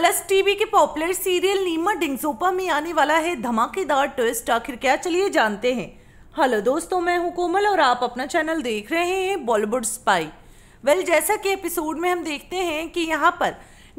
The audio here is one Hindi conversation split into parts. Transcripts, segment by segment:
कलर्स टीवी के पॉपुलर सीरियल नीमा डिंगजोपा में आने वाला है धमाकेदार ट्विस्ट आखिर क्या चलिए जानते हैं हेलो दोस्तों मैं हूं कोमल और आप अपना चैनल देख रहे हैं बॉलीवुड स्पाई वेल जैसा कि एपिसोड में हम देखते हैं कि यहां पर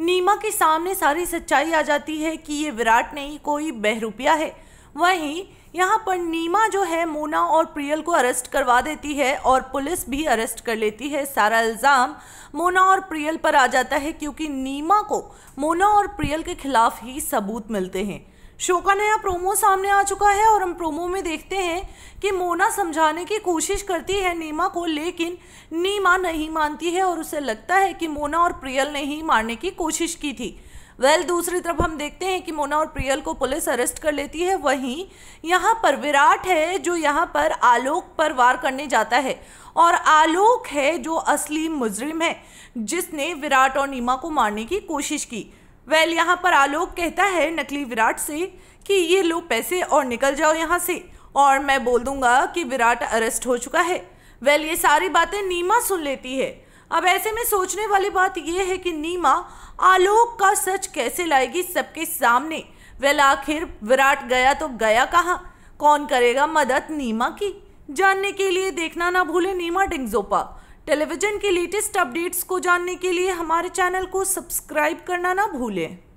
नीमा के सामने सारी सच्चाई आ जाती है कि ये विराट नहीं कोई बहरूपिया है वहीं यहाँ पर नीमा जो है मोना और प्रियल को अरेस्ट करवा देती है और पुलिस भी अरेस्ट कर लेती है सारा इल्ज़ाम मोना और प्रियल पर आ जाता है क्योंकि नीमा को मोना और प्रियल के खिलाफ ही सबूत मिलते हैं शो का नया प्रोमो सामने आ चुका है और हम प्रोमो में देखते हैं कि मोना समझाने की कोशिश करती है नीमा को लेकिन नीमा नहीं मानती है और उसे लगता है कि मोना और प्रियल ने ही मारने की कोशिश की थी वेल well, दूसरी तरफ हम देखते हैं कि मोना और प्रियल को पुलिस अरेस्ट कर लेती है वहीं यहाँ पर विराट है जो यहाँ पर आलोक पर वार करने जाता है और आलोक है जो असली मुजरिम है जिसने विराट और नीमा को मारने की कोशिश की वेल well, यहाँ पर आलोक कहता है नकली विराट से कि ये लो पैसे और निकल जाओ यहाँ से और मैं बोल दूंगा कि विराट अरेस्ट हो चुका है वेल well, ये सारी बातें नीमा सुन लेती है अब ऐसे में सोचने वाली बात यह है कि नीमा आलोक का सच कैसे लाएगी सबके सामने वेल आखिर विराट गया तो गया कहाँ कौन करेगा मदद नीमा की जानने के लिए देखना ना भूलें नीमा डिंगजोपा टेलीविजन के लेटेस्ट अपडेट्स को जानने के लिए हमारे चैनल को सब्सक्राइब करना ना भूलें